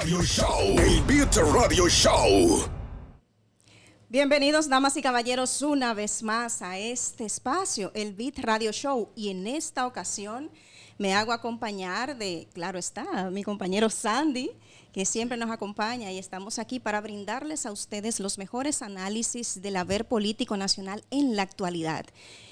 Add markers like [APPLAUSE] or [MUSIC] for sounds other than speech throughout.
Radio Show. Bienvenidos, damas y caballeros, una vez más a este espacio, el Beat Radio Show. Y en esta ocasión me hago acompañar de, claro está, mi compañero Sandy, que siempre nos acompaña y estamos aquí para brindarles a ustedes los mejores análisis del haber político nacional en la actualidad.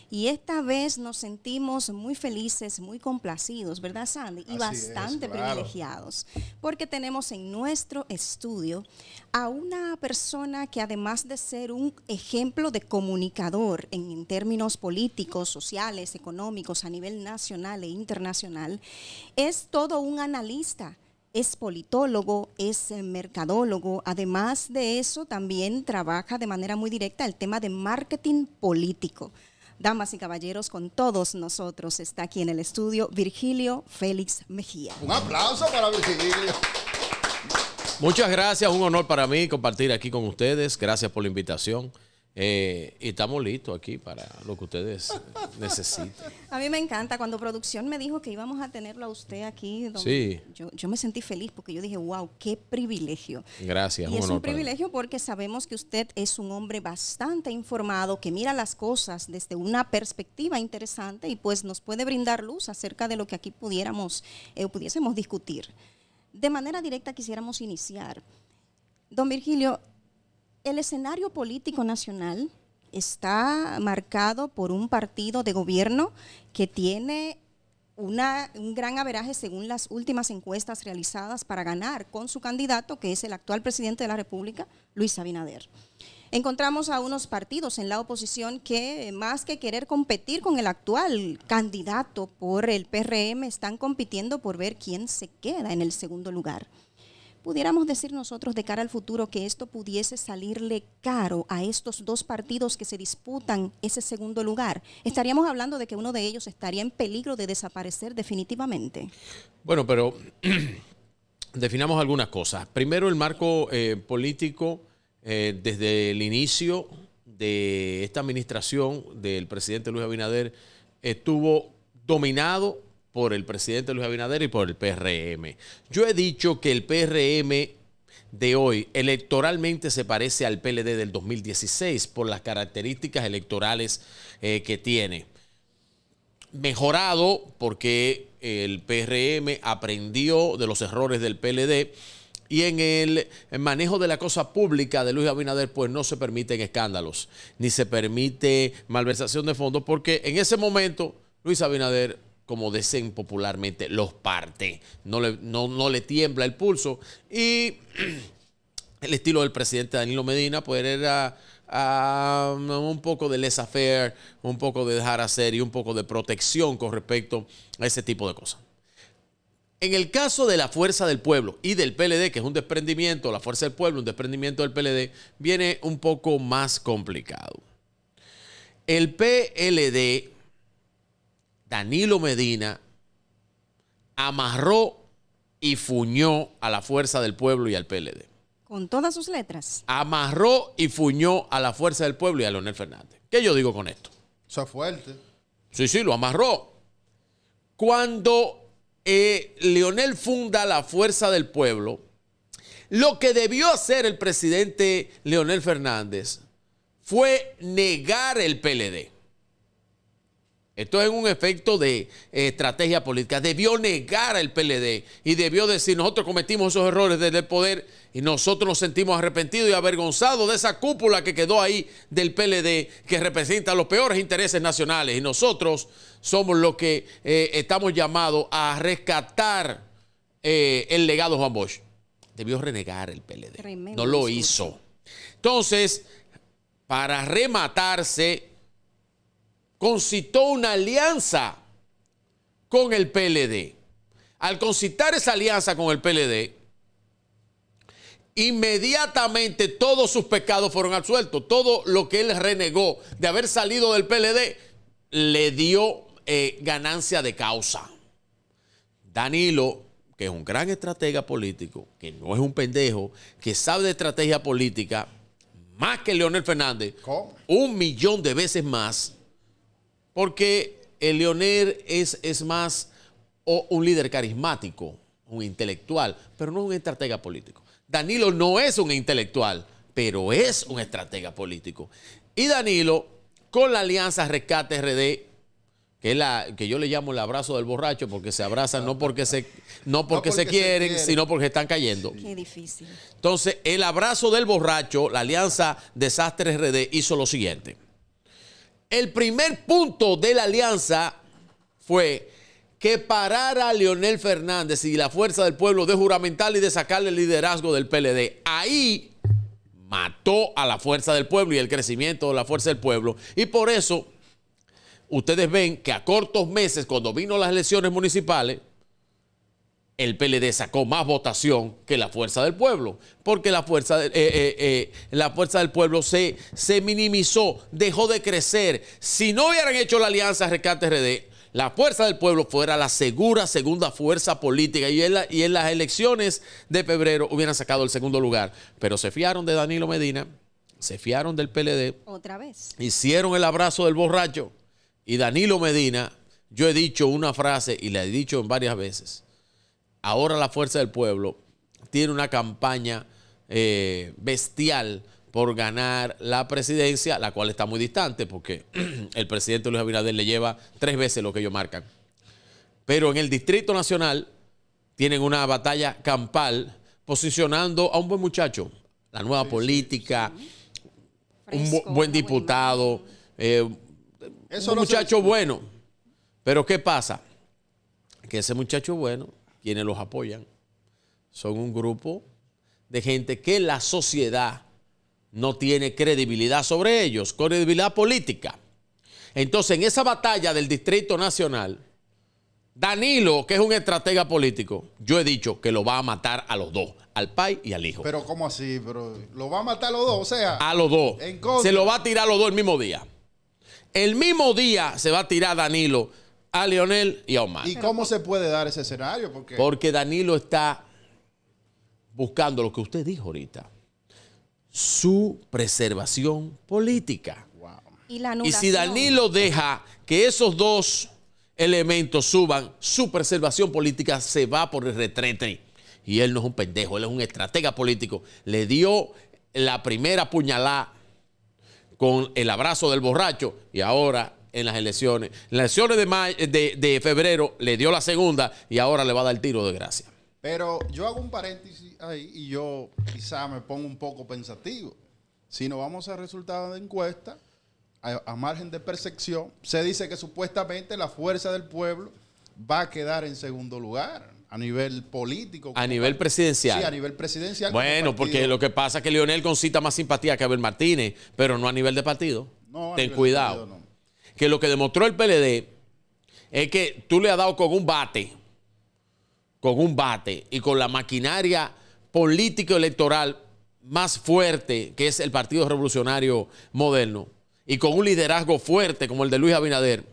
Y esta vez nos sentimos muy felices, muy complacidos, ¿verdad, Sandy? Y bastante privilegiados, porque tenemos en nuestro estudio a una persona que además de ser un ejemplo de comunicador en términos políticos, sociales, económicos, a nivel nacional e internacional, es todo un analista es politólogo, es mercadólogo. Además de eso, también trabaja de manera muy directa el tema de marketing político damas y caballeros, con todos nosotros está aquí en el estudio Virgilio Félix Mejía. Un aplauso para Virgilio. Muchas gracias, un honor para mí compartir aquí con ustedes. Gracias por la invitación. Eh, y estamos listos aquí para lo que ustedes [LAUGHS] necesiten. A mí me encanta. Cuando producción me dijo que íbamos a tenerlo a usted aquí, don, sí. yo, me sentí feliz porque yo dije, wow, qué privilegio. Gracias. Y es un privilegio porque sabemos que usted es un hombre bastante informado, que mira las cosas desde una perspectiva interesante y pues nos puede brindar luz acerca de lo que aquí pudiéramos eh, pudiésemos discutir. De manera directa quisiéramos iniciar. Don Virgilio, el escenario político nacional está marcado por un partido de gobierno que tiene un gran averaje según las últimas encuestas realizadas para ganar con su candidato, que es el actual presidente de la República, Luis Abinader. Encontramos a unos partidos en la oposición que más que querer competir con el actual candidato por el PRM, están compitiendo por ver quién se queda en el segundo lugar pudiéramos decir nosotros de cara al futuro que esto pudiese salirle caro a estos dos partidos que se disputan ese segundo lugar? Estaríamos hablando de que uno de ellos estaría en peligro de desaparecer definitivamente. Bueno, pero [CLEARS THROAT] definamos algunas cosas. Primero, el marco eh, político eh, desde el inicio de esta administración del presidente Luis Abinader estuvo dominado por el presidente Luis Abinader y por el PRM. Yo he dicho que el PRM de hoy electoralmente se parece al PLD del 2016 por las características electorales eh, que tiene. Mejorado porque el PRM aprendió de los errores del PLD y en el manejo de la cosa pública de Luis Abinader, pues no se permiten escándalos, ni se permite malversación de fondos, porque en ese momento Luis Abinader como dicen popularmente, los parte. No le, no, le tiembla el pulso. Y [CLEARS THROAT] el estilo del presidente Danilo Medina, pues era... Ah, un poco de laissez-faire, un poco de dejar hacer y un poco de protección con respecto a ese tipo de cosas. En el caso de la Fuerza del Pueblo y del PLD, que es un desprendimiento, la Fuerza del Pueblo, un desprendimiento del PLD, viene un poco más complicado. El PLD Danilo Medina amarró y fuñó a la fuerza del pueblo y al PLD. Con todas sus letras. Amarró y fuñó a la fuerza del pueblo y a Leonel Fernández. ¿Qué yo digo con esto? Eso es fuerte. Sí, sí, lo amarró. Cuando eh, Leonel funda la fuerza del pueblo, lo que debió hacer el presidente Leonel Fernández fue negar el PLD. Esto es un efecto de eh, estrategia política. Debió negar al PLD y debió decir, nosotros cometimos esos errores desde el poder y nosotros nos sentimos arrepentidos y avergonzados de esa cúpula que quedó ahí del PLD que representa los peores intereses nacionales. Y nosotros somos los que eh, estamos llamados a rescatar eh, el legado Juan Bosch. Debió renegar el PLD. no lo hizo. Entonces, para rematarse concitó una alianza con el PLD. Al concitar esa alianza con el PLD, inmediatamente todos sus pecados fueron absueltos. Todo lo que él renegó de haber salido del PLD le dio eh, ganancia de causa. Danilo, que es un gran estratega político, que no es un pendejo, que sabe de estrategia política más que Leonel Fernández, un millón de veces más, porque el Leonel es, es más un líder carismático, un intelectual, pero no un estratega político. Danilo no es un intelectual, pero es un estratega político. Y Danilo, con la alianza Rescate RD, que, la, que yo le llamo el abrazo del borracho, porque se abrazan no porque se, no porque, se, quieren, sino porque están cayendo. Qué difícil. Entonces, el abrazo del borracho, la alianza Desastre RD hizo lo siguiente. El primer punto de la alianza fue que parara a Leonel Fernández y la fuerza del pueblo de juramental y de sacarle el liderazgo del PLD. Ahí mató a la fuerza del pueblo y el crecimiento de la fuerza del pueblo. Y por eso ustedes ven que a cortos meses, cuando vino las elecciones municipales, el PLD sacó más votación que la fuerza del pueblo, porque la fuerza, eh, eh, eh, la fuerza del pueblo se, se, minimizó, dejó de crecer. Si no hubieran hecho la alianza Rescate RD, la fuerza del pueblo fuera la segura segunda fuerza política y en, y en las elecciones de febrero hubieran sacado el segundo lugar. Pero se fiaron de Danilo Medina, se fiaron del PLD. Otra vez. Hicieron el abrazo del borracho y Danilo Medina, yo he dicho una frase y la he dicho en varias veces ahora la Fuerza del Pueblo tiene una campaña eh, bestial por ganar la presidencia, la cual está muy distante porque [CLEARS THROAT] el presidente Luis Abinader le lleva tres veces lo que ellos marcan. Pero en el Distrito Nacional tienen una batalla campal posicionando a un buen muchacho, la nueva política, un buen diputado, eh, un muchacho bueno. Pero ¿qué pasa? Que ese muchacho bueno quienes los apoyan. Son un grupo de gente que la sociedad no tiene credibilidad sobre ellos, credibilidad política. Entonces, en esa batalla del Distrito Nacional, Danilo, que es un estratega político, yo he dicho que lo va a matar a los dos, al pai y al hijo. Pero ¿cómo así? lo va a matar a los dos, o sea, a los dos. se lo va a tirar a los dos el mismo día. El mismo día se va a tirar Danilo a Leonel y a Omar. ¿Y cómo se puede dar ese escenario? Porque, Danilo está buscando lo que usted dijo ahorita, su preservación política. y si Danilo deja que esos dos elementos suban, su preservación política se va por el retrete. Y él no es un pendejo, él es un estratega político. Le dio la primera puñalada con el abrazo del borracho y ahora en las elecciones. En las elecciones de, febrero le dio la segunda y ahora le va a dar el tiro de gracia. Pero yo hago un paréntesis ahí y yo quizá me pongo un poco pensativo. Si nos vamos a resultados de encuesta, a, margen de percepción, se dice que supuestamente la fuerza del pueblo va a quedar en segundo lugar a nivel político. A nivel presidencial. Sí, a nivel presidencial. Bueno, porque lo que pasa es que Lionel concita más simpatía que Abel Martínez, pero no a nivel de partido. No, Ten cuidado. no que lo que demostró el PLD es que tú le has dado con un bate, con un bate y con la maquinaria político-electoral más fuerte que es el Partido Revolucionario Moderno y con un liderazgo fuerte como el de Luis Abinader,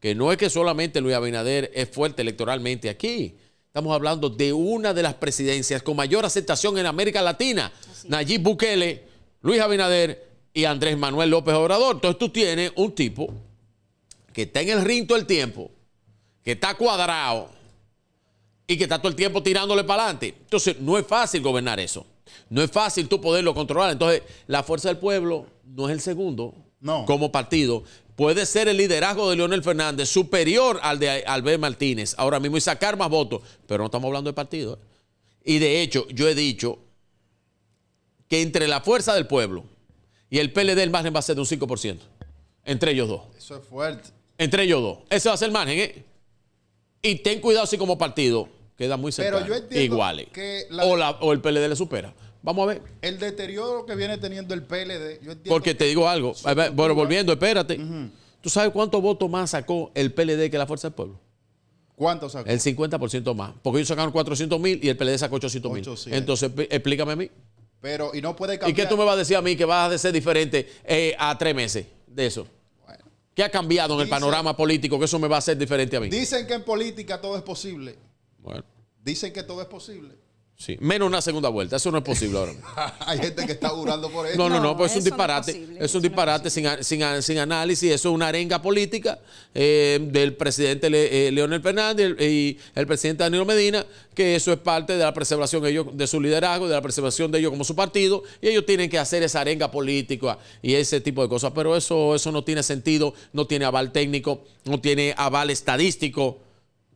que no es que solamente Luis Abinader es fuerte electoralmente aquí, Estamos hablando de una de las presidencias con mayor aceptación en América Latina. Nayib Bukele, Luis Abinader y Andrés Manuel López Obrador. Entonces tú tienes un tipo que está en el rinto todo el tiempo, que está cuadrado y que está todo el tiempo tirándole para adelante. Entonces, no es fácil gobernar eso. No es fácil tú poderlo controlar. Entonces, la fuerza del pueblo no es el segundo no. como partido. Puede ser el liderazgo de Leonel Fernández superior al de Albert Martínez ahora mismo y sacar más votos, pero no estamos hablando de partido. ¿eh? Y de hecho, yo he dicho que entre la fuerza del pueblo y el PLD el margen va a ser de un 5%, entre ellos dos. Eso es fuerte entre ellos dos. Ese va a ser el margen, ¿eh? Y ten cuidado así como partido queda muy cerca, iguales. o, o, el PLD le supera. Vamos a ver. El deterioro que viene teniendo el PLD. Porque te digo algo. Bueno, volviendo, espérate. ¿Tú sabes cuántos votos más sacó el PLD que la Fuerza del Pueblo? ¿Cuánto sacó? El 50% más. Porque ellos sacaron 400 mil y el PLD sacó 800 mil. Entonces, explícame a mí. Pero, y no puede cambiar. ¿Y qué tú me vas a decir a mí que vas a ser diferente eh, a tres meses de eso? ¿Qué ha cambiado en el panorama político que eso me va a hacer diferente a mí? Dicen que en política todo es posible. Bueno, Dicen que todo es posible menos una segunda vuelta, eso no es posible ahora [LAUGHS] Hay gente que está jurando por eso. No, no, no, pues es un disparate, es, un disparate sin, análisis, eso es una arenga política eh, del presidente Leónel eh, Leonel Fernández y el presidente Danilo Medina, que eso es parte de la preservación de, de su liderazgo, de la preservación de ellos como su partido, y ellos tienen que hacer esa arenga política y ese tipo de cosas, pero eso, eso no tiene sentido, no tiene aval técnico, no tiene aval estadístico.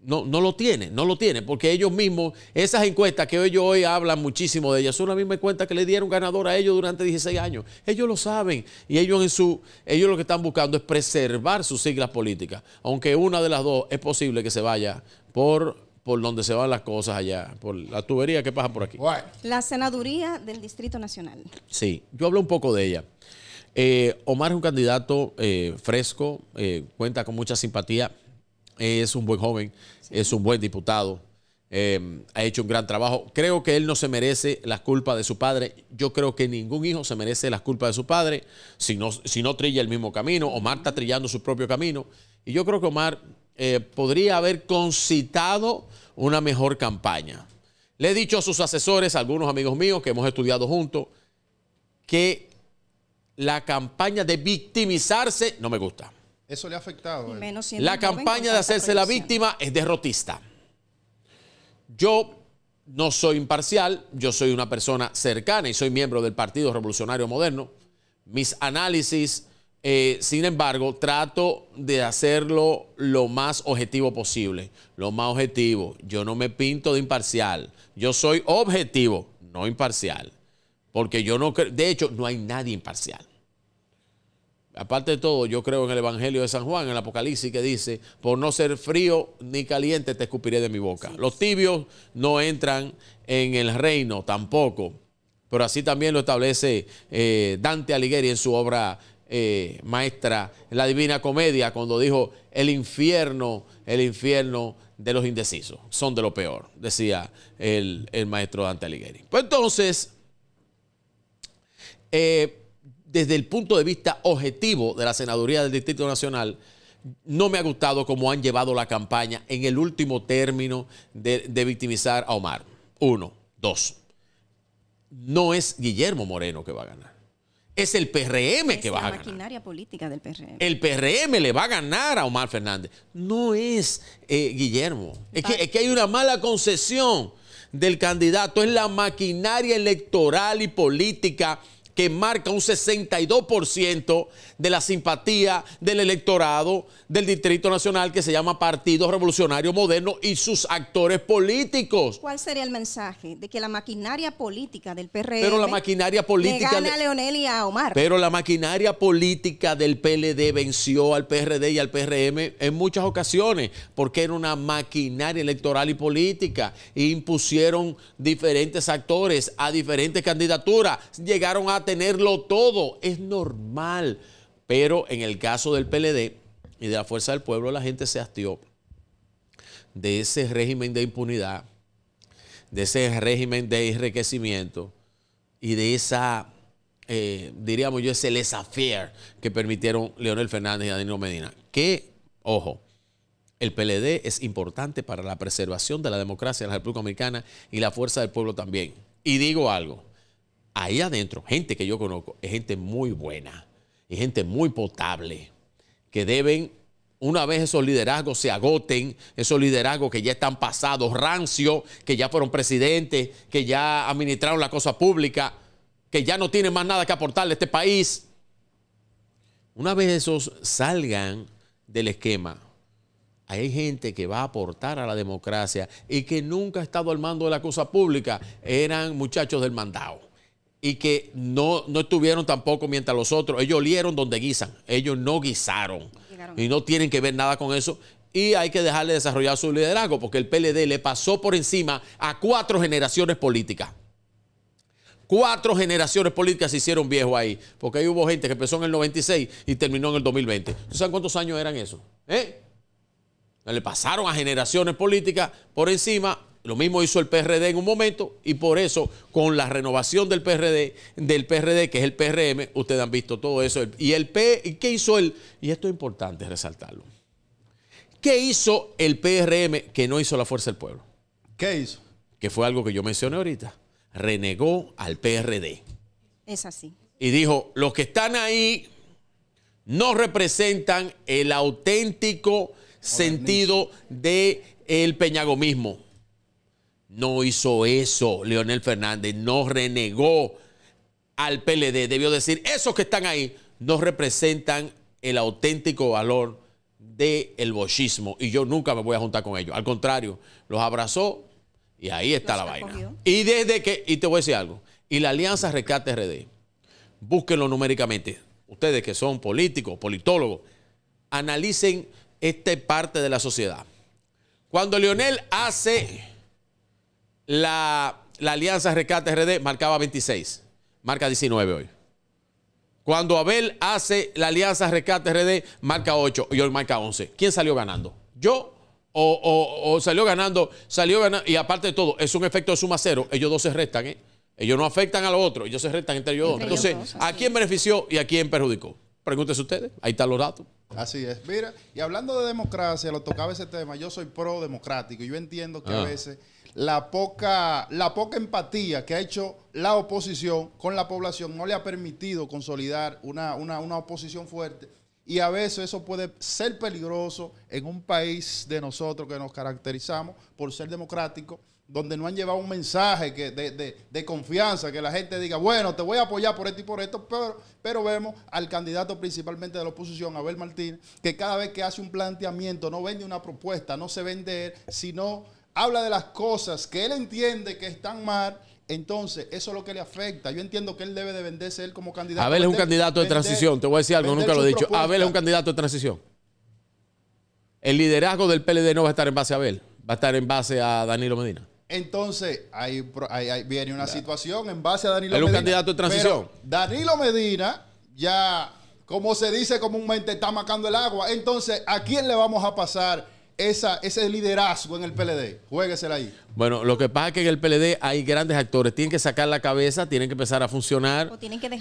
No, no lo tiene, no lo tiene, porque ellos mismos, esas encuestas que ellos hoy hablan muchísimo de ellas, son las mismas encuestas que le dieron ganador a ellos durante 16 años. Ellos lo saben y ellos, en su, ellos lo que están buscando es preservar sus siglas políticas, aunque una de las dos es posible que se vaya por por donde se van las cosas allá, por la tubería que pasa por aquí. La senaduría del Distrito Nacional. Sí, yo hablo un poco de ella. Eh, Omar es un candidato eh, fresco, eh, cuenta con mucha simpatía, es un buen joven, es un buen diputado, em, ha hecho un gran trabajo. Creo que él no se merece las culpas de su padre. Yo creo que ningún hijo se merece las culpas de su padre si no, si no trilla el mismo camino. Omar está trillando su propio camino. Y yo creo que Omar eh, podría haber concitado una mejor campaña. Le he dicho a sus asesores, a algunos amigos míos que hemos estudiado juntos, que la campaña de victimizarse no me gusta. Eso le ha afectado. la campaña de hacerse la víctima es derrotista. Yo no soy imparcial, yo soy una persona cercana y soy miembro del Partido Revolucionario Moderno. Mis análisis, eh, sin embargo, trato de hacerlo lo más objetivo posible. Lo más objetivo. Yo no me pinto de imparcial. Yo soy objetivo, no imparcial. Porque yo no creo. De hecho, no hay nadie imparcial. Aparte de todo, yo creo en el Evangelio de San Juan, en el Apocalipsis, que dice, por no ser frío ni caliente te escupiré de mi boca. Los tibios no entran en el reino tampoco, pero así también lo establece eh, Dante Alighieri en su obra eh, maestra, La Divina Comedia, cuando dijo, el infierno, el infierno de los indecisos, son de lo peor, decía el, maestro Dante Alighieri. Pues entonces, eh, desde el punto de vista objetivo de la Senaduría del Distrito Nacional, no me ha gustado cómo han llevado la campaña en el último término de, victimizar a Omar. Uno, dos. No es Guillermo Moreno que va a ganar. Es el PRM que va a ganar. la maquinaria política del PRM. El PRM le va a ganar a Omar Fernández. No es eh, Guillermo. Es que, es que hay una mala concesión del candidato. Es la maquinaria electoral y política que marca un 62% de la simpatía del electorado del Distrito Nacional que se llama Partido Revolucionario Moderno y sus actores políticos. ¿Cuál sería el mensaje? De que la maquinaria política del PRM Pero la maquinaria política le gana a Leonel y a Omar. Pero la maquinaria política del PLD venció al PRD y al PRM en muchas ocasiones porque era una maquinaria electoral y política impusieron diferentes actores a diferentes candidaturas, llegaron a tenerlo todo, es normal. Pero en el caso del PLD y de la Fuerza del Pueblo, la gente se hastió de ese régimen de impunidad, de ese régimen de enriquecimiento y de esa, eh, diríamos yo, ese laissez que permitieron Leonel Fernández y Danilo Medina. Que, ojo, el PLD es importante para la preservación de la democracia en la República Dominicana y la fuerza del pueblo también. Y digo algo, ahí adentro, gente que yo conozco, es gente muy buena, es gente muy potable, que deben, una vez esos liderazgos se agoten, esos liderazgos que ya están pasados, rancio, que ya fueron presidentes, que ya administraron la cosa pública, que ya no tienen más nada que aportarle a este país. Una vez esos salgan del esquema, hay gente que va a aportar a la democracia y que nunca ha estado al mando de la cosa pública, eran muchachos del mandado y que no, estuvieron tampoco mientras los otros, ellos olieron donde guisan, ellos no guisaron y no tienen que ver nada con eso. Y hay que dejarle desarrollar su liderazgo porque el PLD le pasó por encima a cuatro generaciones políticas. Cuatro generaciones políticas se hicieron viejos ahí, porque ahí hubo gente que empezó en el 96 y terminó en el 2020. ¿Saben cuántos años eran eso? ¿Eh? Le pasaron a generaciones políticas por encima lo mismo hizo el PRD en un momento y por eso con la renovación del PRD, del PRD que es el PRM, ustedes han visto todo eso. Y el P, ¿qué hizo él? Y esto es importante resaltarlo. ¿Qué hizo el PRM que no hizo la fuerza del pueblo? ¿Qué hizo? Que fue algo que yo mencioné ahorita. Renegó al PRD. Es así. Y dijo, los que están ahí no representan el auténtico sentido del peñagomismo no hizo eso, Leonel Fernández, no renegó al PLD, debió decir, esos que están ahí no representan el auténtico valor del el bochismo y yo nunca me voy a juntar con ellos. Al contrario, los abrazó y ahí está la vaina. Y desde que, y te voy a decir algo, y la Alianza Rescate RD, búsquenlo numéricamente, ustedes que son políticos, politólogos, analicen esta parte de la sociedad. Cuando Leonel hace la, alianza Rescate RD marcaba 26, marca 19 hoy. Cuando Abel hace la alianza Rescate RD, marca 8 y hoy marca 11. ¿Quién salió ganando? ¿Yo o, salió ganando, salió ganando, y aparte de todo, es un efecto de suma cero, ellos dos se restan, ¿eh? Ellos no afectan a los otros, ellos se restan entre ellos Entonces, ¿a quién benefició y a quién perjudicó? Pregúntese ustedes, ahí están los datos. Así es. Mira, y hablando de democracia, lo tocaba ese tema. Yo soy pro democrático yo entiendo que a ah. veces la poca, la poca empatía que ha hecho la oposición con la población no le ha permitido consolidar una, una, una oposición fuerte. Y a veces eso puede ser peligroso en un país de nosotros que nos caracterizamos por ser democrático donde no han llevado un mensaje de, confianza, que la gente diga, bueno, te voy a apoyar por esto y por esto, pero, pero vemos al candidato principalmente de la oposición, Abel Martín, que cada vez que hace un planteamiento no vende una propuesta, no se vende él, sino habla de las cosas que él entiende que están mal. Entonces, eso es lo que le afecta. Yo entiendo que él debe de venderse él como candidato. Abel es un candidato de transición, te voy a decir algo, nunca lo he dicho. Abel es un candidato de transición. El liderazgo del PLD no va a estar en base a Abel, va a estar en base a Danilo Medina. Entonces, ahí, viene una situación en base a Danilo Medina. Es un candidato de transición. Danilo Medina ya, como se dice comúnmente, está marcando el agua. Entonces, ¿a quién le vamos a pasar esa, ese liderazgo en el PLD? Jueguesela ahí. Bueno, lo que pasa es que en el PLD hay grandes actores. Tienen que sacar la cabeza, tienen que empezar a funcionar.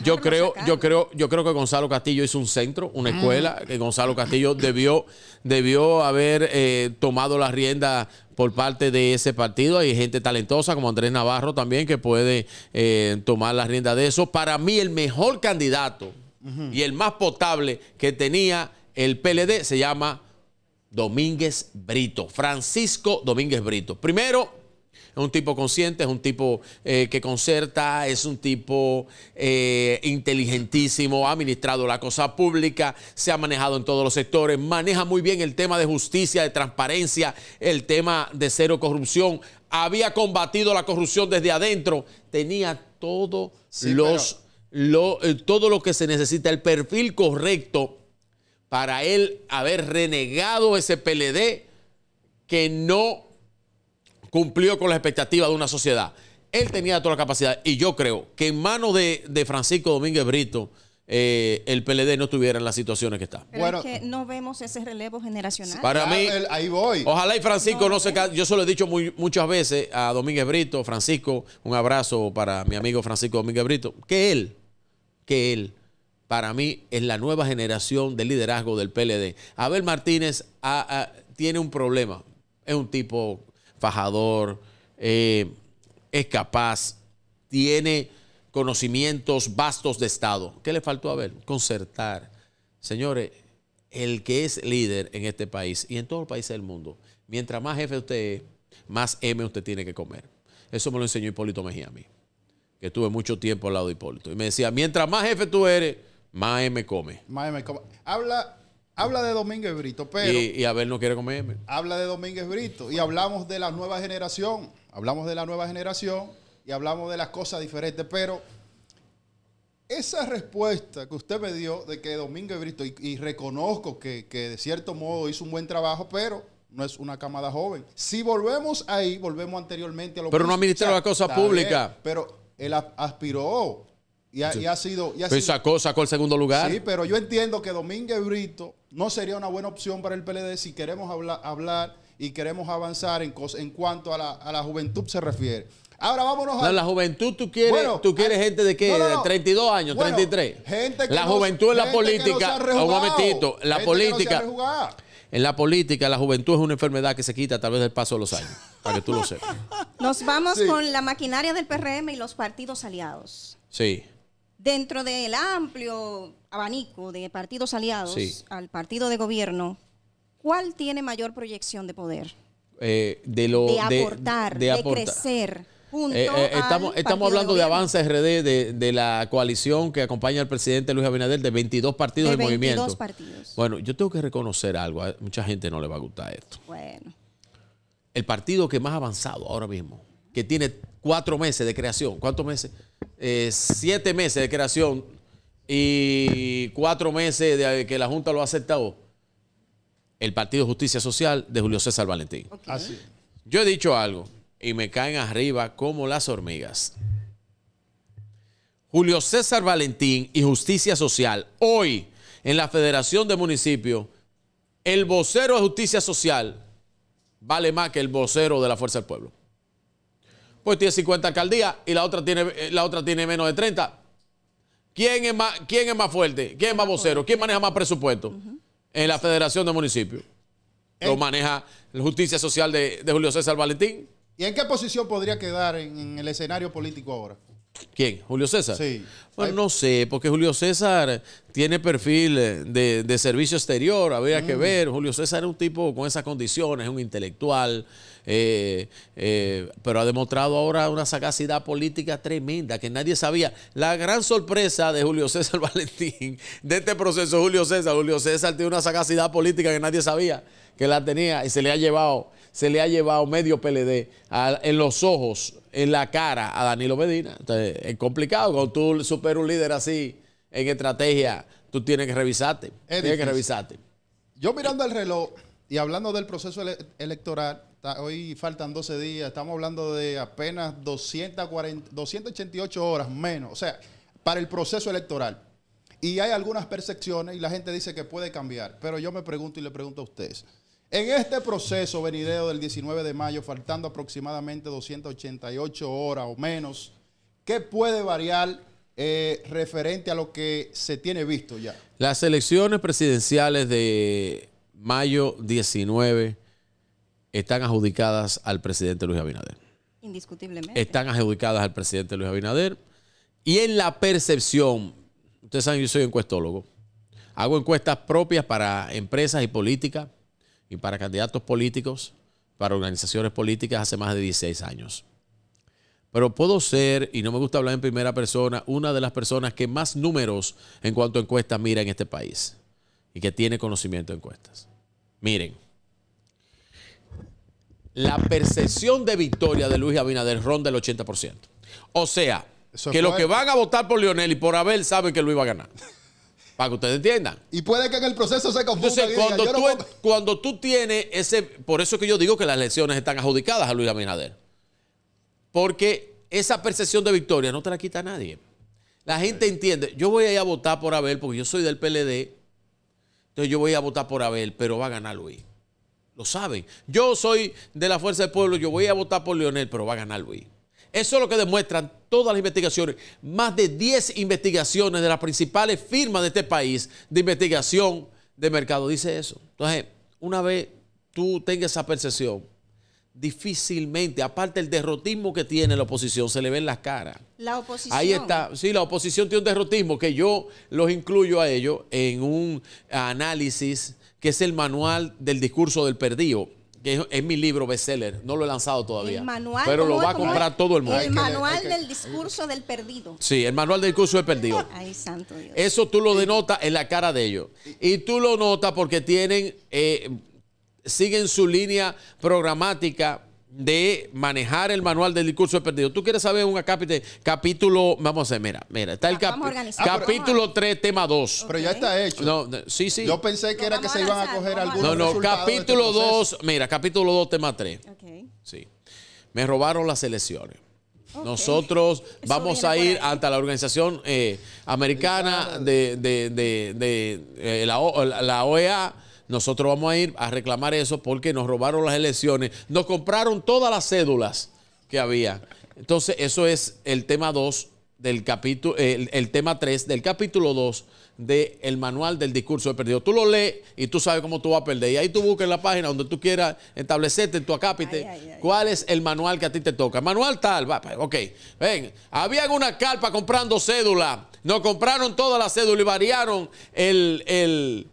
yo creo, yo creo, yo creo que Gonzalo Castillo hizo un centro, una mm. escuela, que Gonzalo Castillo debió, debió haber eh, tomado la rienda por parte de ese partido. Hay gente talentosa como Andrés Navarro también que puede eh, tomar la rienda de eso. Para mí, el mejor candidato y el más potable que tenía el PLD se llama Domínguez Brito, Francisco Domínguez Brito. Primero, es un tipo consciente, es un tipo eh, que concerta, es un tipo eh, inteligentísimo, ha administrado la cosa pública, se ha manejado en todos los sectores, maneja muy bien el tema de justicia, de transparencia, el tema de cero corrupción, había combatido la corrupción desde adentro, tenía los, eh, todo lo que se necesita, el perfil correcto para él haber renegado ese PLD que no cumplió con las expectativas de una sociedad. Él tenía toda la capacidad y yo creo que en manos de, Francisco Domínguez Brito, eh, el PLD no estuviera en las situaciones que está. Pero es que no vemos ese relevo generacional. Para mí, ahí voy. Ojalá y Francisco no, se se Yo se lo he dicho muchas veces a Domínguez Brito, Francisco, un abrazo para mi amigo Francisco Domínguez Brito, que él, que él para mí es la nueva generación de liderazgo del PLD. Abel Martínez ah, ah, tiene un problema. Es un tipo fajador, eh, es capaz, tiene conocimientos vastos de Estado. ¿Qué le faltó a Abel? Concertar. Señores, el que es líder en este país y en todos los países del mundo, mientras más jefe usted es, más M usted tiene que comer. Eso me lo enseñó Hipólito Mejía a mí, que estuve mucho tiempo al lado de Hipólito. Y me decía, mientras más jefe tú eres, más me come. Mae come. Habla, habla de Domínguez Brito, pero. Y, y Abel no quiere comerme. Habla de Domínguez Brito. Y hablamos de la nueva generación. Hablamos de la nueva generación y hablamos de las cosas diferentes, pero. Esa respuesta que usted me dio de que Domínguez Brito, y, reconozco que, de cierto modo hizo un buen trabajo, pero no es una camada joven. Si volvemos ahí, volvemos anteriormente a lo que... Pero no administra la cosa pública. pero él aspiró y ha, sido. Y cosa pues con sacó, el segundo lugar. Sí, pero yo entiendo que Domínguez Brito no sería una buena opción para el PLD si queremos hablar, y queremos avanzar en, en cuanto a la, a la juventud se refiere. Ahora vámonos a. la juventud, tú quieres, tú quieres gente de qué? de 32 años, 33. Gente la juventud en la política. Oh, un momentito. La política. En la política, la juventud es una enfermedad que se quita a vez del paso de los años, para que tú lo [LAUGHS] sepas. Nos vamos con la maquinaria del PRM y los partidos aliados. Sí dentro del amplio abanico de partidos aliados al partido de gobierno, ¿cuál tiene mayor proyección de poder? Eh, de, aportar, de, crecer. Junto eh, eh, estamos, estamos hablando de, avance Avanza RD, de, la coalición que acompaña al presidente Luis Abinader, de 22 partidos de De 22 movimiento. Partidos. Bueno, yo tengo que reconocer algo, a mucha gente no le va a gustar esto. Bueno. El partido que más avanzado ahora mismo, que tiene cuatro meses de creación, ¿cuántos meses? Eh, siete meses de creación y cuatro meses de que la Junta lo ha aceptado, el Partido Justicia Social de Julio César Valentín. Así. Yo he dicho algo y me caen arriba como las hormigas. Julio César Valentín y Justicia Social, hoy en la Federación de Municipios, el vocero de Justicia Social vale más que el vocero de la Fuerza del Pueblo pues tiene 50 alcaldías y la otra tiene, eh, la otra tiene menos de 30. ¿Quién es, más, es más fuerte? ¿Quién es más vocero? ¿Quién maneja más presupuesto? En la Federación de Municipios. ¿O maneja la Justicia Social de, Julio César Valentín. ¿Y en qué posición podría quedar en, el escenario político ahora? ¿Quién? ¿Julio César? Sí. Bueno, no sé, porque Julio César tiene perfil de, servicio exterior, habría que mm. ver. Julio César es un tipo con esas condiciones, es un intelectual. Eh, eh, pero ha demostrado ahora una sagacidad política tremenda que nadie sabía. La gran sorpresa de Julio César [LAUGHS] Valentín, de este proceso Julio César, Julio César tiene una sagacidad política que nadie sabía que la tenía y se le ha llevado, se le ha llevado medio PLD en los ojos, en la cara a Danilo Medina. es complicado cuando tú superas un líder así en estrategia, tú tienes que revisarte. tienes que revisarte. Yo mirando el reloj y hablando del proceso electoral, hoy faltan 12 días, estamos hablando de apenas 240, 288 horas menos, o sea, para el proceso electoral. Y hay algunas percepciones y la gente dice que puede cambiar, pero yo me pregunto y le pregunto a ustedes. En este proceso venideo del 19 de mayo, faltando aproximadamente 288 horas o menos, ¿qué puede variar eh, referente a lo que se tiene visto ya? Las elecciones presidenciales de mayo 19 están adjudicadas al presidente Luis Abinader. Indiscutiblemente. Están adjudicadas al presidente Luis Abinader. Y en la percepción, ustedes saben, yo soy encuestólogo. Hago encuestas propias para empresas y políticas y para candidatos políticos, para organizaciones políticas hace más de 16 años. Pero puedo ser, y no me gusta hablar en primera persona, una de las personas que más números en cuanto a encuestas mira en este país y que tiene conocimiento de encuestas. Miren, la percepción de victoria de Luis Abinader ronda el 80%. O sea, que los que van a votar por Lionel y por Abel saben que Luis va a ganar. Para que ustedes entiendan. Y puede que en el proceso se confunda. cuando, tú, tienes ese. Por eso que yo digo que las elecciones están adjudicadas a Luis Abinader. Porque esa percepción de victoria no te la quita nadie. La gente entiende. Yo voy a ir a votar por Abel porque yo soy del PLD. Entonces yo voy a votar por Abel, pero va a ganar Luis. Lo saben. Yo soy de la Fuerza del Pueblo, yo voy a votar por Leonel, pero va a ganar Luis. Eso es lo que demuestran todas las investigaciones, más de 10 investigaciones de las principales firmas de este país de investigación de mercado. Dice eso. Entonces, una vez tú tengas esa percepción, difícilmente, aparte el derrotismo que tiene la oposición, se le ven las caras. La oposición. Ahí está, sí, la oposición tiene un derrotismo que yo los incluyo a ellos en un análisis que es el manual del discurso del perdido, que es, mi libro bestseller, no lo he lanzado todavía. El manual, pero lo va a comprar todo el mundo. El manual del discurso del perdido. Sí, el manual del discurso del perdido. [LAUGHS] Ay, santo Dios. Eso tú lo denotas en la cara de ellos. Y tú lo notas porque tienen, eh, siguen su línea programática de manejar el manual del discurso de perdido. Tú quieres saber un capítulo, vamos a ver, mira, mira, está el capítulo 3, tema 2. Pero ya está hecho. sí, Yo pensé que era que se iban a coger algunos No, no, este capítulo 2, mira, capítulo 2, tema 3. Okay. Sí. Me robaron las elecciones. Nosotros vamos a ir ante la Organización eh, Americana de, eh, la OEA nosotros vamos a ir a reclamar eso porque nos robaron las elecciones, nos compraron todas las cédulas que había. Entonces, eso es el tema 2 del capítulo, el, tema 3 del capítulo 2 del manual del discurso de perdido. Tú lo lees y tú sabes cómo tú vas a perder. Y ahí tú buscas en la página donde tú quieras establecerte en tu acápite cuál es el manual que a ti te toca. Manual tal, va, pues, ok. Ven, Habían una carpa comprando cédula. Nos compraron todas las cédulas y variaron el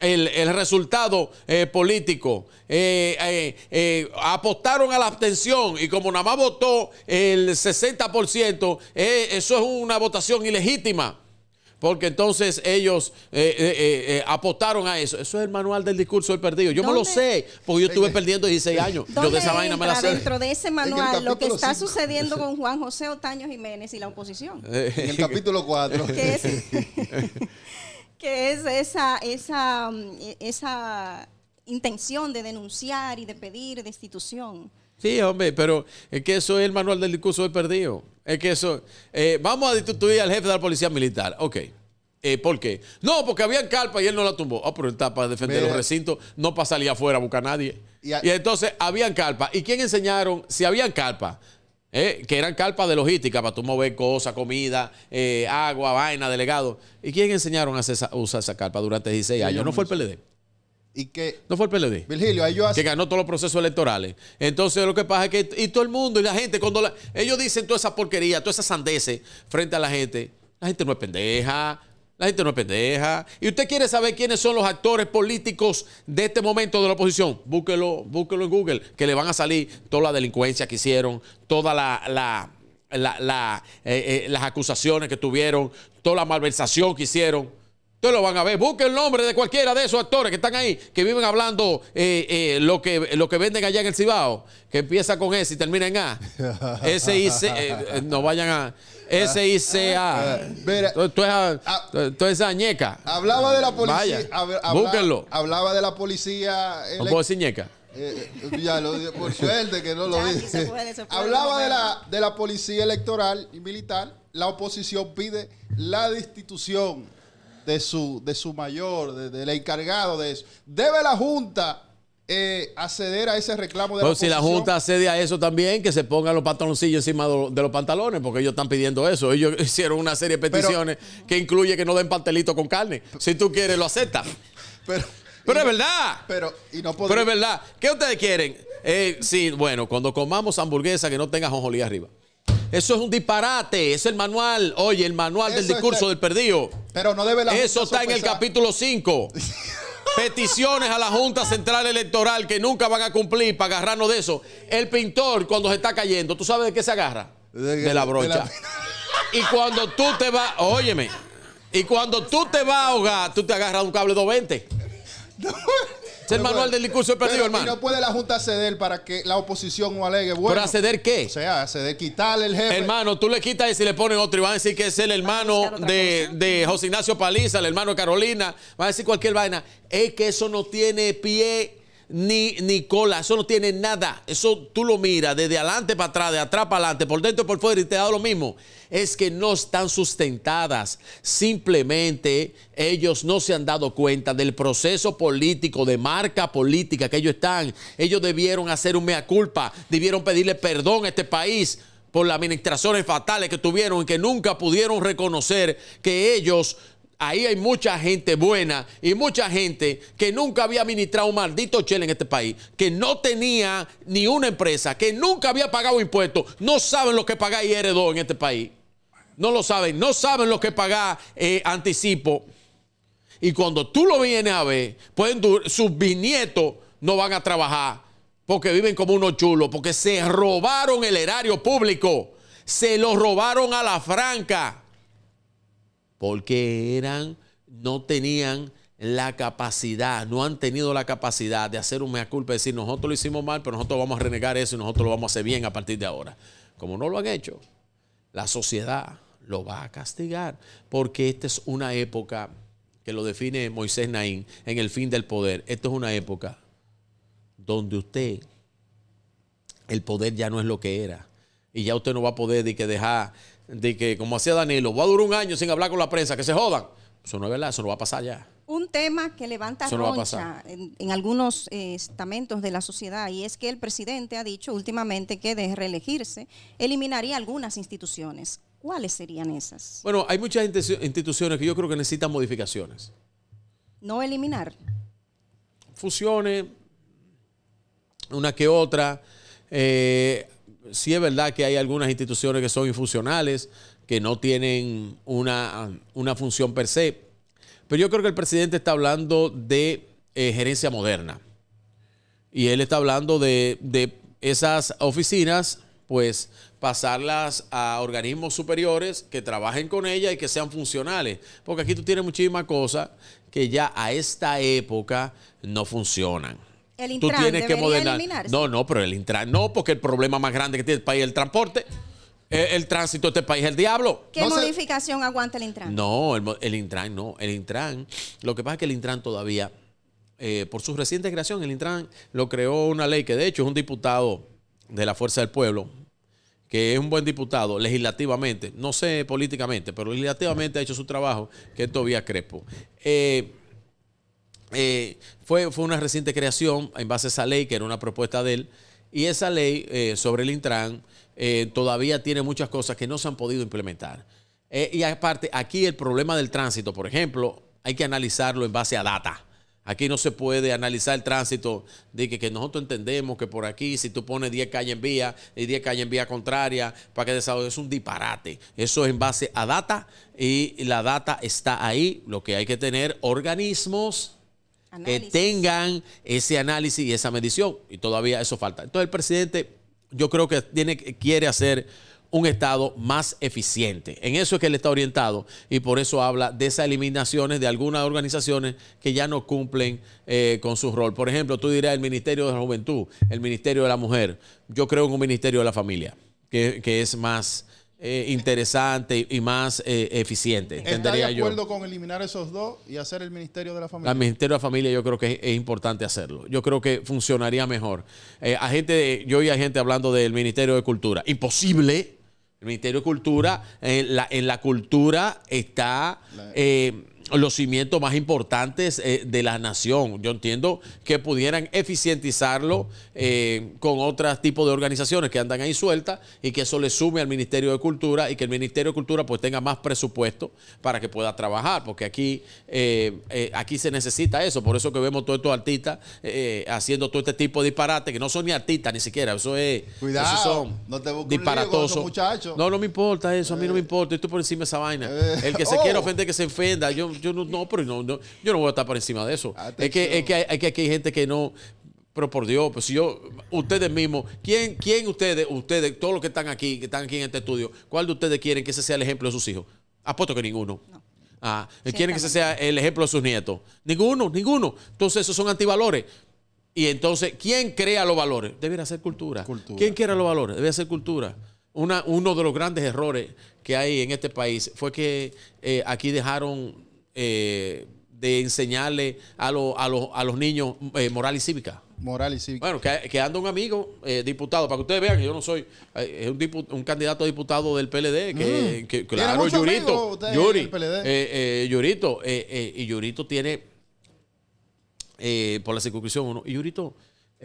el, resultado eh, político. Eh, eh, apostaron a la abstención y como nada más votó el 60%, eso es una votación ilegítima. Porque entonces ellos apostaron a eso. Eso es el manual del discurso del perdido. Yo no me lo sé, porque yo estuve perdiendo 16 años. [LAUGHS] Yo de esa vaina me la sé. Dentro de ese manual, lo que está sucediendo [LAUGHS] con Juan José Otaño Jiménez y la oposición. En el capítulo 4. ¿Qué es? [LAUGHS] que es esa, esa, mm, e, esa intención de denunciar y de pedir destitución. Sí, hombre, pero es que eso es el manual del discurso del perdido. Es que eso. Eh, vamos a destituir al jefe de la policía militar. Ok. Eh, ¿Por qué? No, porque habían carpa y él no la tumbó. Ah, pero él está para defender los recintos, no para salir afuera a buscar a nadie. Y, entonces habían carpa. ¿Y quién enseñaron? Si habían carpa, eh, que eran carpas de logística para tú mover cosas, comida, eh, agua, vaina, delegado. ¿Y quién enseñaron a, usar esa carpa durante 16 años? No fue el PLD. Y qué? no fue el PLD. Virgilio, ellos yo Que ganó todos los procesos electorales. Entonces lo que pasa es que y todo el mundo y la gente, cuando ellos dicen toda esa porquería, toda esa sandeces frente a la gente, la gente no es pendeja, la gente no es pendeja. Y usted quiere saber quiénes son los actores políticos de este momento de la oposición. Búsquelo, búsquelo en Google, que le van a salir toda la delincuencia que hicieron, todas la, eh, eh, las acusaciones que tuvieron, toda la malversación que hicieron Ustedes lo van a ver. Busque el nombre de cualquiera de esos actores que están ahí, que viven hablando eh, lo, que, lo que venden allá en el Cibao, que empieza con S y termina en A. [LAUGHS] S, y C. no vayan a. S-I-C-A. Ah, ah. ñeca. Hablaba de la policía. Vaya, Hablaba de la policía. No eh, ñeca. Eh, por [LAUGHS] suerte que no lo dije. Hablaba de la, de la policía electoral y militar. La oposición pide la destitución de su, de su mayor, del encargado de eso. Debe la Junta eh, acceder a ese reclamo de si la Junta accede a eso también, que se pongan los pantaloncillos encima de los pantalones, porque ellos están pidiendo eso. Ellos [LAUGHS] hicieron una serie de peticiones que incluye que no den pastelito con carne. Si tú quieres, lo aceptas. [LAUGHS] Pero, es verdad. Pero, es verdad. ¿Qué ustedes quieren? Eh, sí, bueno, cuando comamos hamburguesa que no tenga jonjolí arriba. Eso es un disparate, es el manual, oye, el manual del discurso del perdido. Pero no debe Eso está en el capítulo 5. [LAUGHS] peticiones a la Junta Central Electoral que nunca van a cumplir para agarrarnos de eso. El pintor cuando se está cayendo, ¿tú sabes de qué se agarra? De, la brocha. [LAUGHS] Y cuando tú te vas, óyeme, y cuando tú te vas a ahogar, tú te agarras un cable 220. No. Es el manual del discurso perdido, hermano. Y no puede la Junta ceder para que la oposición no alegue. Bueno, ¿Pero ceder qué? O sea, a ceder, quitarle el jefe. Hermano, tú le quitas y si le ponen otro y van a decir que es el hermano de, de, José Ignacio Paliza, el hermano de Carolina, van a decir cualquier vaina. Es que eso no tiene pie ni, cola, eso no tiene nada. Eso tú lo miras desde adelante para atrás, de atrás para adelante, por dentro y por fuera y te da lo mismo. Es que no están sustentadas. Simplemente ellos no se han dado cuenta del proceso político, de marca política que ellos están. Ellos debieron hacer un mea culpa, debieron pedirle perdón a este país por las administraciones fatales que tuvieron y que nunca pudieron reconocer que ellos Ahí hay mucha gente buena y mucha gente que nunca había administrado un maldito chile en este país, que no tenía ni una empresa, que nunca había pagado impuestos. No saben lo que paga IR2 en este país. No lo saben, no saben lo que paga eh, anticipo. Y cuando tú lo vienes a ver, pueden sus bisnietos no van a trabajar porque viven como unos chulos, porque se robaron el erario público, se lo robaron a la franca porque eran, no tenían la capacidad, no han tenido la capacidad de hacer un mea culpa, decir nosotros lo hicimos mal, pero nosotros vamos a renegar eso y nosotros lo vamos a hacer bien a partir de ahora. Como no lo han hecho, la sociedad lo va a castigar, porque esta es una época que lo define Moisés Naín en el fin del poder. Esta es una época donde usted, el poder ya no es lo que era, y ya usted no va a poder de que dejar de que, como hacía Danilo, va a durar un año sin hablar con la prensa, que se jodan. Eso no es verdad, eso no va a pasar ya. Un tema que levanta en, algunos eh, estamentos de la sociedad y es que el presidente ha dicho últimamente que de reelegirse eliminaría algunas instituciones. ¿Cuáles serían esas? Bueno, hay muchas instituciones que yo creo que necesitan modificaciones. No eliminar. Fusiones, una que otra. Eh, sí es verdad que hay algunas instituciones que son infuncionales, que no tienen una, función per se, pero yo creo que el presidente está hablando de eh, gerencia moderna. Y él está hablando de, esas oficinas, pues pasarlas a organismos superiores que trabajen con ella y que sean funcionales. Porque aquí tú tienes muchísimas cosas que ya a esta época no funcionan. El Intran tú tienes que modernar. Eliminarse. No, no, pero el Intran no, porque el problema más grande que tiene el este país es el transporte. Eh, el, tránsito de este país es el diablo. ¿Qué modificación aguanta el Intran? No, el, Intran no. El Intran, lo que pasa es que el Intran todavía, eh, por su reciente creación, el Intran lo creó una ley que de hecho es un diputado de la Fuerza del Pueblo, que es un buen diputado legislativamente, no sé políticamente, pero legislativamente ha hecho su trabajo, que es crepo Crespo. Eh, eh, fue, fue una reciente creación en base a esa ley, que era una propuesta de él, y esa ley eh, sobre el Intran eh, todavía tiene muchas cosas que no se han podido implementar. y aparte, aquí el problema del tránsito, por ejemplo, hay que analizarlo en base a data. Aquí no se puede analizar el tránsito de que, nosotros entendemos que por aquí, si tú pones 10 calles en vía y 10 calles en vía contraria, para que desarrolle, es un disparate. Eso es en base a data y la data está ahí. Lo que hay que tener organismos que tengan ese análisis y esa medición. Y todavía eso falta. Entonces el presidente yo creo que tiene, quiere hacer un Estado más eficiente. En eso es que él está orientado y por eso habla de esas eliminaciones de algunas organizaciones que ya no cumplen eh, con su rol. Por ejemplo, tú dirás el Ministerio de la Juventud, el Ministerio de la Mujer. Yo creo en un Ministerio de la Familia, que, que es más eh, interesante y más eh, eficiente. ¿Está de acuerdo con eliminar esos dos y hacer el Ministerio de la Familia? El Ministerio de la Familia yo creo que es, importante hacerlo. Yo creo que funcionaría mejor. Eh, a gente yo oí a gente hablando del Ministerio de Cultura. Imposible. El Ministerio de Cultura, en la, cultura está los cimientos más importantes eh, de la nación. Yo entiendo que pudieran eficientizarlo eh, con otros tipos de organizaciones que andan ahí sueltas y que eso le sume al Ministerio de Cultura y que el Ministerio de Cultura pues tenga más presupuesto para que pueda trabajar, porque aquí, eh, aquí se necesita eso. Por eso que vemos todos estos artistas haciendo todo este tipo de disparates, que no son ni artistas ni siquiera, eso es... Cuidado, no te No, no me importa eso, a mí no me importa, tú por encima de esa vaina. El que se quiere quiera oh. ofender, que se ofenda. Yo, yo no, pero yo no voy a estar por encima de eso. Es que, hay, que aquí hay gente que no, pero por Dios, pues yo, ustedes mismos, ¿quién, quién ustedes, ustedes, todos los que están aquí, que están aquí en este estudio, cuál de ustedes quieren que ese sea el ejemplo de sus hijos? Apuesto que ninguno. Ah, quieren que ese sea el ejemplo de sus nietos. Ninguno, ninguno. Entonces, esos son antivalores. Y entonces, ¿quién crea los valores? Debería ser cultura. ¿Quién crea los valores? Debería ser cultura. uno de los grandes errores que hay en este país fue que eh, aquí dejaron eh, de enseñarle a, a, a los niños eh, moral y cívica. Moral y cívica. Bueno, que, anda un amigo eh, diputado, para que ustedes vean que yo no soy un, candidato diputado del PLD, que, mm. que claro, Yurito. Yurito, y Yurito tiene, por la circunscripción, no, Yurito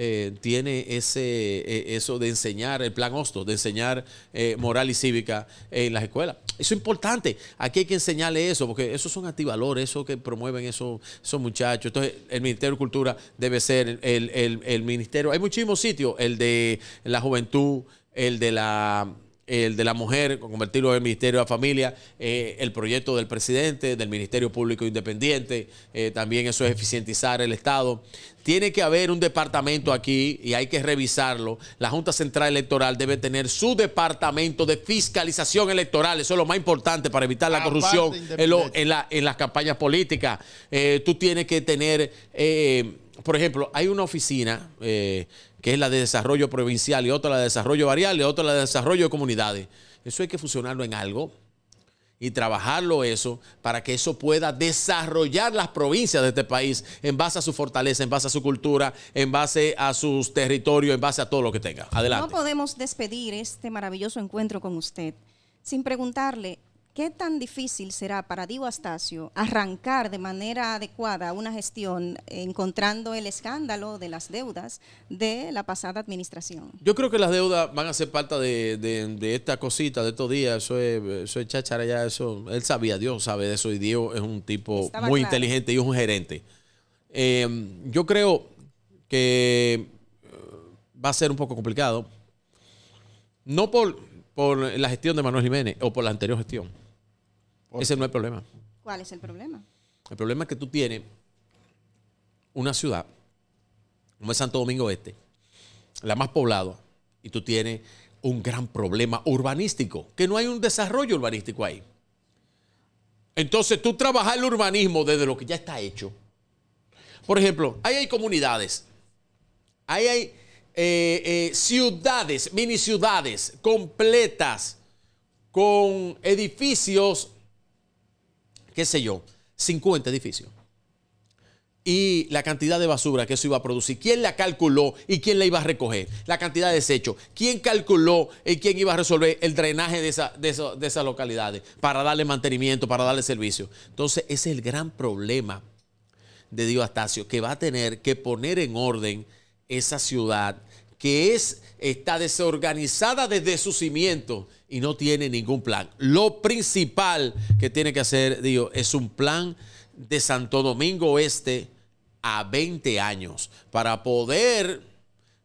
eh, tiene ese, eh, eso de enseñar el plan Hosto, de enseñar eh, moral y cívica en las escuelas. Eso es importante. Aquí hay que enseñarle eso, porque esos son antivalores, eso que promueven esos, esos muchachos. Entonces, el Ministerio de Cultura debe ser el ministerio. Hay muchísimos sitios, el de la juventud, el de la el de la mujer, convertirlo en el Ministerio de la Familia, eh, el proyecto del presidente, del Ministerio Público Independiente, eh, también eso es eficientizar el Estado. Tiene que haber un departamento aquí y hay que revisarlo. La Junta Central Electoral debe tener su departamento de fiscalización electoral. Eso es lo más importante para evitar la, corrupción en, las campañas políticas. Eh, tú tienes que tener por ejemplo, hay una oficina eh, que es la de desarrollo provincial y otra la de desarrollo variable, otra la de desarrollo de comunidades. Eso hay que fusionarlo en algo y trabajarlo eso para que eso pueda desarrollar las provincias de este país en base a su fortaleza, en base a su cultura, en base a sus territorios, en base a todo lo que tenga. Adelante. No podemos despedir este maravilloso encuentro con usted sin preguntarle ¿Qué tan difícil será para Diego Astacio arrancar de manera adecuada una gestión eh, encontrando el escándalo de las deudas de la pasada administración? Yo creo que las deudas van a ser parte de, esta cosita, de estos días. Eso es, eso ya, eso. Él sabía, Dios sabe de eso y Diego es un tipo muy inteligente y es un gerente. Em, yo creo que eh, va a ser un poco complicado. No por la gestión de Manuel Jiménez o por la anterior gestión ese no es el problema. ¿Cuál es el problema? El problema es que tú tienes una ciudad, como es Santo Domingo Este, la más poblada, y tú tienes un gran problema urbanístico, que no hay un desarrollo urbanístico ahí. Entonces tú trabajas el urbanismo desde lo que ya está hecho. Por ejemplo, ahí hay comunidades, ahí hay eh, eh, ciudades, mini ciudades completas con edificios qué sé yo, 50 edificios. Y la cantidad de basura que eso iba a producir, quién la calculó y quién la iba a recoger, la cantidad de desechos, quién calculó y quién iba a resolver el drenaje de, de, esas localidades para darle mantenimiento, para darle servicio. Entonces, ese es el gran problema de Dios Astacio, que va a tener que poner en orden esa ciudad, que es está desorganizada desde su cimiento y no tiene ningún plan. Lo principal que tiene que hacer, digo, es un plan de Santo Domingo Este a 20 años para poder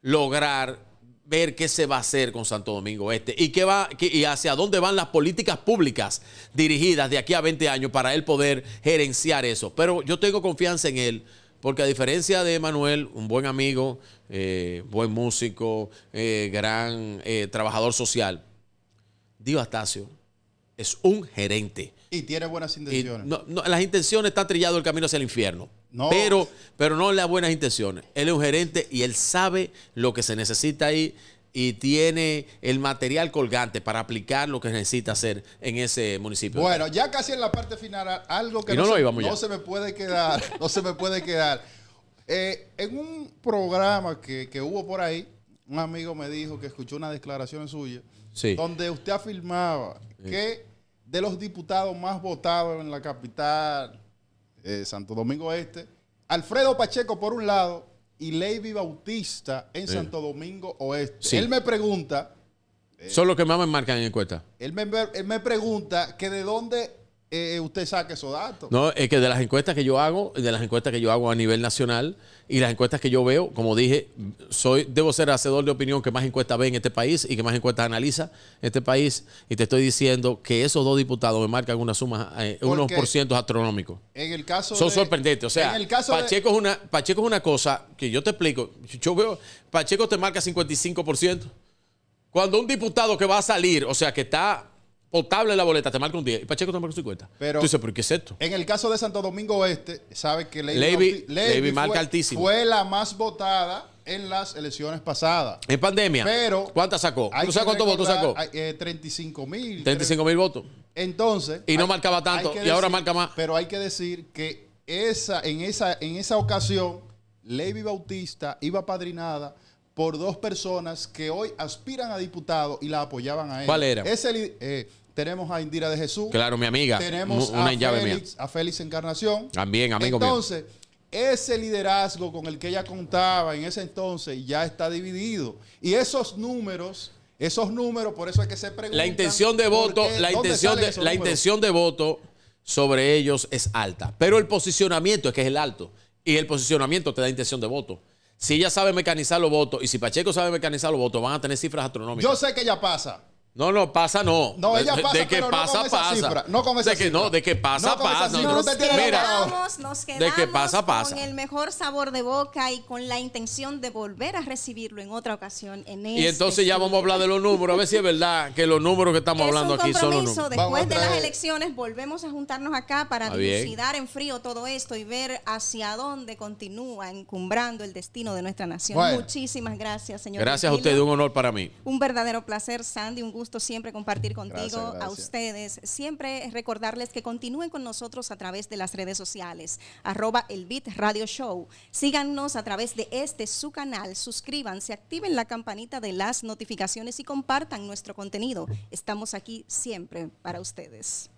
lograr ver qué se va a hacer con Santo Domingo Este y, qué va, y hacia dónde van las políticas públicas dirigidas de aquí a 20 años para él poder gerenciar eso. Pero yo tengo confianza en él porque a diferencia de Manuel, un buen amigo, eh, buen músico, eh, gran eh, trabajador social, Dio Astacio es un gerente. Y tiene buenas intenciones. las intenciones están trillado el camino hacia el infierno. Pero, pero no las buenas intenciones. Él es un gerente y él sabe lo que se necesita ahí y tiene el material colgante para aplicar lo que necesita hacer en ese municipio. Bueno, ya casi en la parte final, algo que no, se, me puede quedar, [LAUGHS] no se me puede quedar. Eh, en un programa que, hubo por ahí, un amigo me dijo que escuchó una declaración suya, donde usted afirmaba que de los diputados más votados en la capital, eh, Santo Domingo Este, Alfredo Pacheco por un lado y Levy Bautista en Santo Domingo Oeste. Él me pregunta. Son los que más me marcan en encuesta. me, él me pregunta que de dónde eh, eh, usted saque esos datos. No, es que de las encuestas que yo hago, de las encuestas que yo hago a nivel nacional y las encuestas que yo veo, como dije, soy debo ser hacedor de opinión que más encuestas ve en este país y que más encuestas analiza este país. Y te estoy diciendo que esos dos diputados me marcan una suma, eh, unos por cientos astronómicos. En el caso Son sorprendentes. O sea, Pacheco, es una, Pacheco es una cosa que yo te explico. Yo veo, Pacheco te marca 55%. Cuando un diputado que va a salir, o sea, que está otable la boleta, te marca un 10. Y Pacheco te marca un 50. Pero, Tú ¿por qué es esto? En el caso de Santo Domingo Oeste, sabe que Levy, Levy, marca fue, altísimo. Fue la más votada en las elecciones pasadas. En pandemia. Pero. ¿Cuántas sacó? ¿Tú sabes cuántos votos sacó? 35 eh, mil. 35 mil votos. Entonces. Y no marcaba tanto. Y ahora marca más. Pero hay que decir que esa, en, esa, en esa ocasión, Levy Bautista iba padrinada por dos personas que hoy aspiran a diputado y la apoyaban a él. ¿Cuál era? Es eh, tenemos a Indira de Jesús. Claro, mi amiga. Tenemos a, Félix, a Félix Encarnación. También, amigo entonces, mío. Entonces, ese liderazgo con el que ella contaba en ese entonces ya está dividido. Y esos números, esos números, por eso es que se pregunta. La intención de voto, la, intención de, la intención de voto sobre ellos es alta. Pero el posicionamiento es que es el alto. Y el posicionamiento te da intención de voto. Si ella sabe mecanizar los votos y si Pacheco sabe mecanizar los votos, van a tener cifras astronómicas. Yo sé que ya pasa. No, no, pasa no. de que pasa, pasa. de que no, de que pasa, pasa. de que pasa, pasa. con el mejor sabor de boca y con la intención de volver a recibirlo en otra ocasión. y este entonces ya vamos a hablar de los números, a ver si es verdad que los números que estamos hablando aquí son los números. Después de las elecciones volvemos a juntarnos acá para en frío todo esto y ver hacia dónde continúa encumbrando el destino de nuestra nación. Muchísimas gracias, señor. Gracias a usted, un honor para mí. Un verdadero placer, Sandy, un gusto siempre compartir contigo, a ustedes. Siempre recordarles que continúen con nosotros a través de las redes sociales, arroba el beat Radio Show. Síganos a través de este su canal, suscríbanse, activen la campanita de las notificaciones y compartan nuestro contenido. Estamos aquí siempre para ustedes.